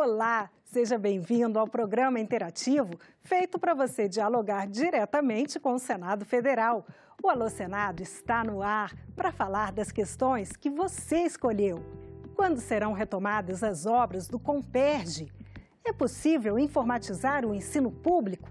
Olá, seja bem-vindo ao programa interativo feito para você dialogar diretamente com o Senado Federal. O Alô Senado está no ar para falar das questões que você escolheu. Quando serão retomadas as obras do Comperge? É possível informatizar o ensino público?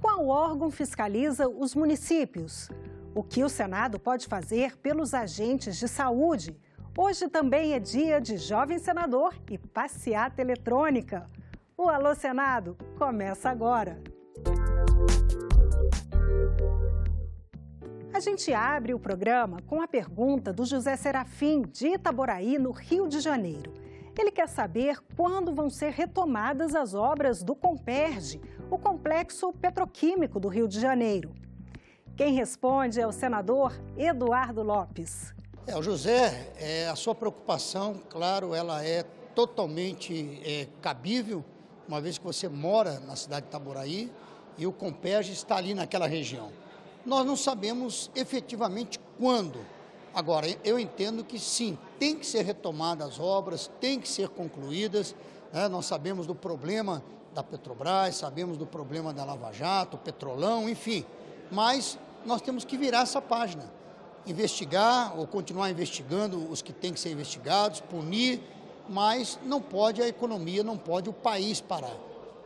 Qual órgão fiscaliza os municípios? O que o Senado pode fazer pelos agentes de saúde? Hoje também é dia de jovem senador e passeata eletrônica. O Alô Senado começa agora. A gente abre o programa com a pergunta do José Serafim, de Itaboraí, no Rio de Janeiro. Ele quer saber quando vão ser retomadas as obras do Comperge, o Complexo Petroquímico do Rio de Janeiro. Quem responde é o senador Eduardo Lopes. É, o José, é, a sua preocupação, claro, ela é totalmente é, cabível, uma vez que você mora na cidade de Itaboraí e o Compege está ali naquela região. Nós não sabemos efetivamente quando. Agora, eu entendo que sim, tem que ser retomadas as obras, tem que ser concluídas. Né? Nós sabemos do problema da Petrobras, sabemos do problema da Lava Jato, Petrolão, enfim. Mas nós temos que virar essa página investigar ou continuar investigando os que têm que ser investigados, punir, mas não pode a economia, não pode o país parar.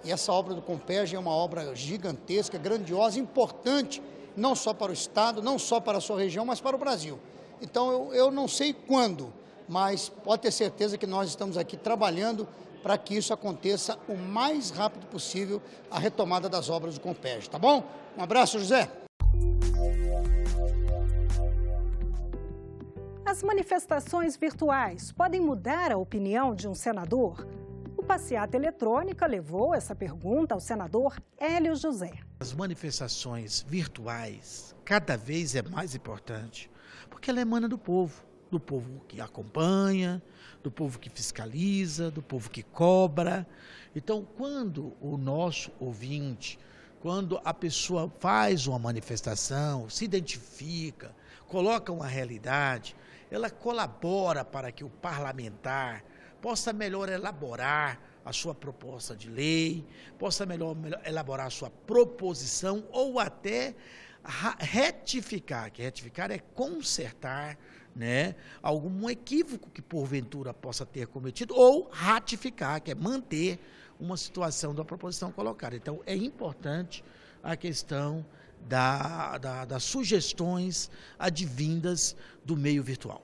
E essa obra do Comperge é uma obra gigantesca, grandiosa, importante, não só para o Estado, não só para a sua região, mas para o Brasil. Então, eu, eu não sei quando, mas pode ter certeza que nós estamos aqui trabalhando para que isso aconteça o mais rápido possível, a retomada das obras do Comperge, tá bom? Um abraço, José! As manifestações virtuais podem mudar a opinião de um senador? O passeata eletrônica levou essa pergunta ao senador Hélio José. As manifestações virtuais cada vez é mais importante, porque ela emana do povo, do povo que acompanha, do povo que fiscaliza, do povo que cobra. Então, quando o nosso ouvinte, quando a pessoa faz uma manifestação, se identifica, coloca uma realidade, ela colabora para que o parlamentar possa melhor elaborar a sua proposta de lei, possa melhor, melhor elaborar a sua proposição ou até retificar, que retificar é consertar, né, algum equívoco que porventura possa ter cometido ou ratificar, que é manter uma situação da proposição colocada. Então é importante a questão da, da, das sugestões advindas do meio virtual.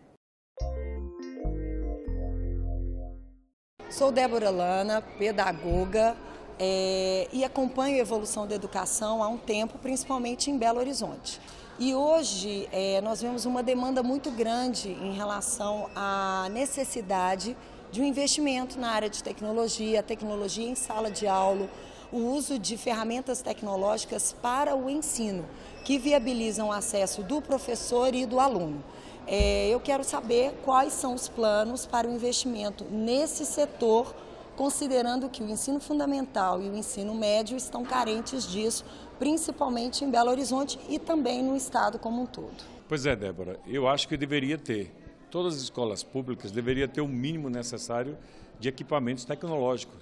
Sou Débora Lana, pedagoga, é, e acompanho a evolução da educação há um tempo, principalmente em Belo Horizonte. E hoje é, nós vemos uma demanda muito grande em relação à necessidade de um investimento na área de tecnologia, tecnologia em sala de aula, o uso de ferramentas tecnológicas para o ensino, que viabilizam o acesso do professor e do aluno. É, eu quero saber quais são os planos para o investimento nesse setor, considerando que o ensino fundamental e o ensino médio estão carentes disso, principalmente em Belo Horizonte e também no estado como um todo. Pois é, Débora, eu acho que deveria ter. Todas as escolas públicas deveriam ter o mínimo necessário de equipamentos tecnológicos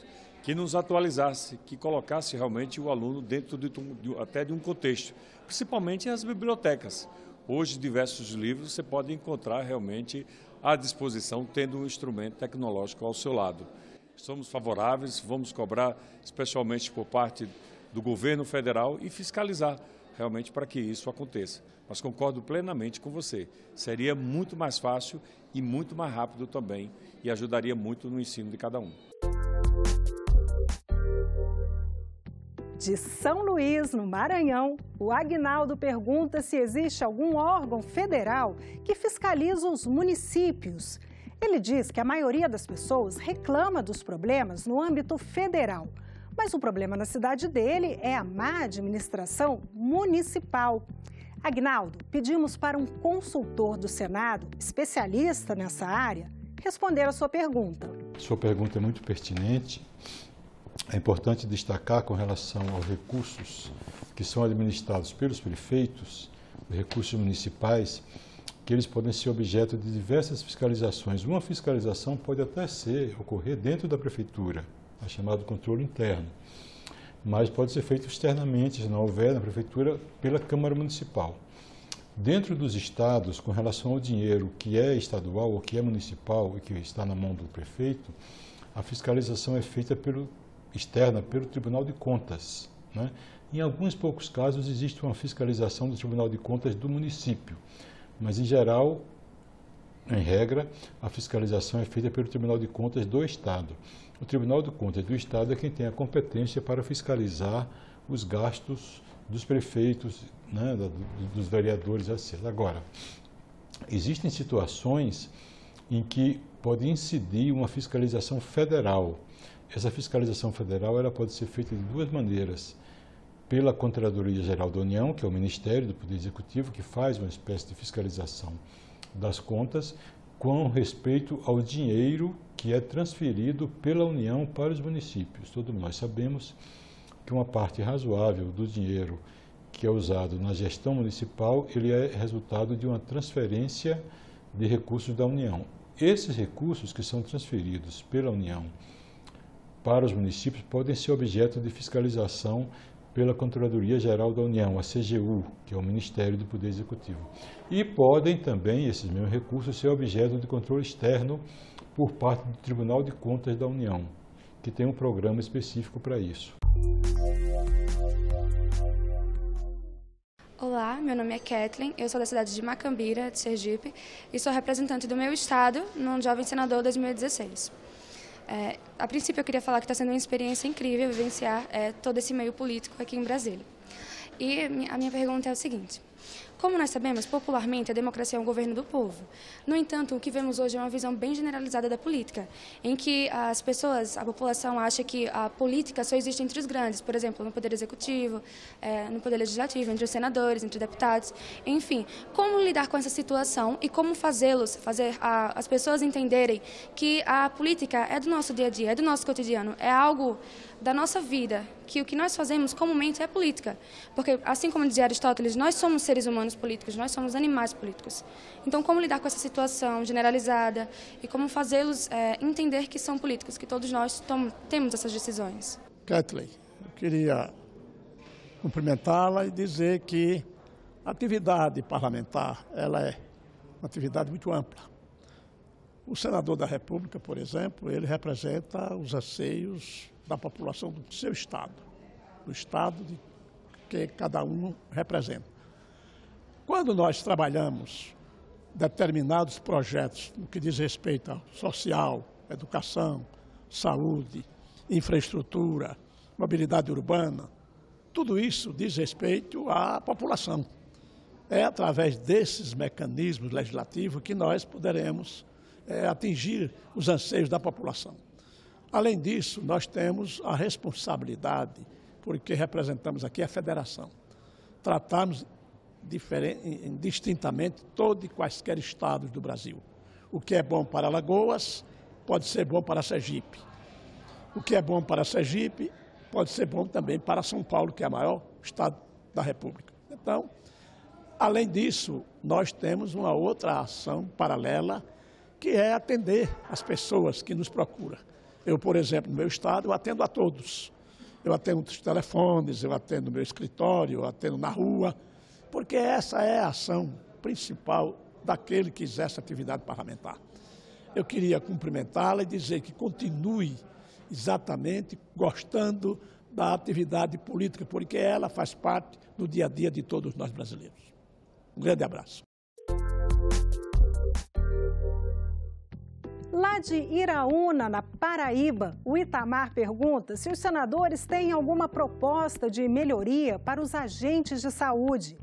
que nos atualizasse, que colocasse realmente o aluno dentro de, de, até de um contexto, principalmente as bibliotecas. Hoje, diversos livros você pode encontrar realmente à disposição, tendo um instrumento tecnológico ao seu lado. Somos favoráveis, vamos cobrar, especialmente por parte do governo federal, e fiscalizar realmente para que isso aconteça. Mas concordo plenamente com você. Seria muito mais fácil e muito mais rápido também, e ajudaria muito no ensino de cada um. de São Luís, no Maranhão, o Agnaldo pergunta se existe algum órgão federal que fiscaliza os municípios. Ele diz que a maioria das pessoas reclama dos problemas no âmbito federal, mas o problema na cidade dele é a má administração municipal. Agnaldo, pedimos para um consultor do Senado, especialista nessa área, responder a sua pergunta. Sua pergunta é muito pertinente é importante destacar com relação aos recursos que são administrados pelos prefeitos, recursos municipais, que eles podem ser objeto de diversas fiscalizações. Uma fiscalização pode até ser ocorrer dentro da prefeitura, a é chamado controle interno, mas pode ser feito externamente, se não houver na prefeitura, pela Câmara Municipal. Dentro dos estados, com relação ao dinheiro que é estadual ou que é municipal e que está na mão do prefeito, a fiscalização é feita pelo externa pelo Tribunal de Contas. Né? Em alguns poucos casos existe uma fiscalização do Tribunal de Contas do município, mas em geral, em regra, a fiscalização é feita pelo Tribunal de Contas do Estado. O Tribunal de Contas do Estado é quem tem a competência para fiscalizar os gastos dos prefeitos, né, dos vereadores, etc. Agora, existem situações em que pode incidir uma fiscalização federal. Essa fiscalização federal ela pode ser feita de duas maneiras. Pela Controladoria Geral da União, que é o Ministério do Poder Executivo, que faz uma espécie de fiscalização das contas, com respeito ao dinheiro que é transferido pela União para os municípios. Todos nós sabemos que uma parte razoável do dinheiro que é usado na gestão municipal, ele é resultado de uma transferência de recursos da União. Esses recursos que são transferidos pela União para os municípios podem ser objeto de fiscalização pela Controladoria Geral da União, a CGU, que é o Ministério do Poder Executivo. E podem também, esses mesmos recursos, ser objeto de controle externo por parte do Tribunal de Contas da União, que tem um programa específico para isso. Olá, meu nome é Kathleen, eu sou da cidade de Macambira, de Sergipe, e sou representante do meu estado no Jovem Senador 2016. É, a princípio, eu queria falar que está sendo uma experiência incrível vivenciar é, todo esse meio político aqui em Brasília. E a minha pergunta é o seguinte: como nós sabemos, popularmente, a democracia é um governo do povo. No entanto, o que vemos hoje é uma visão bem generalizada da política, em que as pessoas, a população, acha que a política só existe entre os grandes, por exemplo, no Poder Executivo, é, no Poder Legislativo, entre os senadores, entre os deputados, enfim. Como lidar com essa situação e como fazê-los, fazer as pessoas entenderem que a política é do nosso dia a dia, é do nosso cotidiano, é algo da nossa vida, que o que nós fazemos comumente é política. Porque, assim como dizia Aristóteles, nós somos seres humanos políticos, nós somos animais políticos. Então, como lidar com essa situação generalizada e como fazê-los é, entender que são políticos, que todos nós temos essas decisões? Kathleen, eu queria cumprimentá-la e dizer que a atividade parlamentar ela é uma atividade muito ampla. O senador da República, por exemplo, ele representa os anseios da população do seu estado, do estado de que cada um representa. Quando nós trabalhamos determinados projetos no que diz respeito ao social, educação, saúde, infraestrutura, mobilidade urbana, tudo isso diz respeito à população. É através desses mecanismos legislativos que nós poderemos é, atingir os anseios da população. Além disso, nós temos a responsabilidade, porque representamos aqui a federação, tratarmos distintamente todo e quaisquer estados do Brasil. O que é bom para Alagoas pode ser bom para Sergipe. O que é bom para Sergipe pode ser bom também para São Paulo, que é o maior estado da República. Então, além disso, nós temos uma outra ação paralela, que é atender as pessoas que nos procuram. Eu, por exemplo, no meu estado, eu atendo a todos. Eu atendo os telefones, eu atendo no meu escritório, eu atendo na rua, porque essa é a ação principal daquele que exerce atividade parlamentar. Eu queria cumprimentá-la e dizer que continue exatamente gostando da atividade política, porque ela faz parte do dia a dia de todos nós brasileiros. Um grande abraço. Lá de Iraúna, na Paraíba, o Itamar pergunta se os senadores têm alguma proposta de melhoria para os agentes de saúde.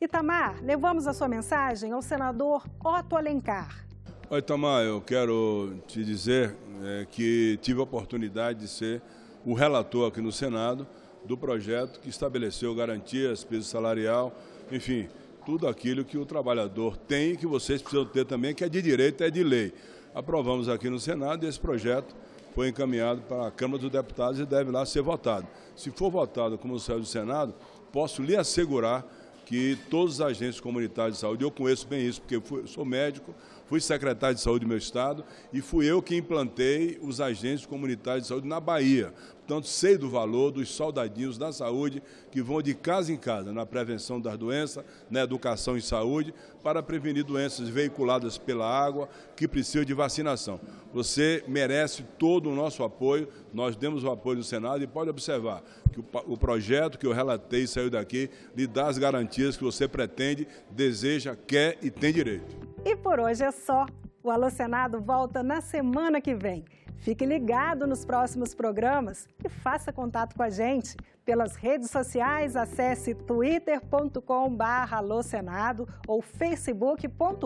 Itamar, levamos a sua mensagem ao senador Otto Alencar. Oi, Itamar, eu quero te dizer é, que tive a oportunidade de ser o relator aqui no Senado do projeto que estabeleceu garantias, peso salarial, enfim, tudo aquilo que o trabalhador tem e que vocês precisam ter também, que é de direito, é de lei. Aprovamos aqui no Senado e esse projeto foi encaminhado para a Câmara dos Deputados e deve lá ser votado. Se for votado como saiu do Senado, posso lhe assegurar que todos os agentes comunitários de saúde, eu conheço bem isso, porque eu sou médico, fui secretário de saúde do meu estado e fui eu que implantei os agentes comunitários de saúde na Bahia, Portanto, sei do valor dos soldadinhos da saúde que vão de casa em casa na prevenção das doenças, na educação e saúde, para prevenir doenças veiculadas pela água que precisam de vacinação. Você merece todo o nosso apoio, nós demos o apoio do Senado e pode observar que o projeto que eu relatei e saiu daqui lhe dá as garantias que você pretende, deseja, quer e tem direito. E por hoje é só. O Alô Senado volta na semana que vem. Fique ligado nos próximos programas e faça contato com a gente pelas redes sociais, acesse twitter.com.br alosenado ou facebook.com.br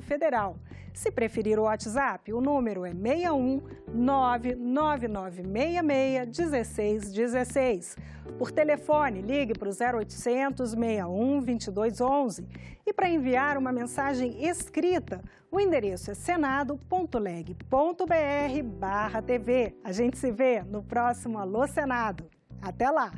federal. Se preferir o WhatsApp, o número é 61 1616. Por telefone, ligue para o 0800 61 2211. E para enviar uma mensagem escrita, o endereço é senado.leg.br barra TV. A gente se vê no próximo Alô Senado. Até lá!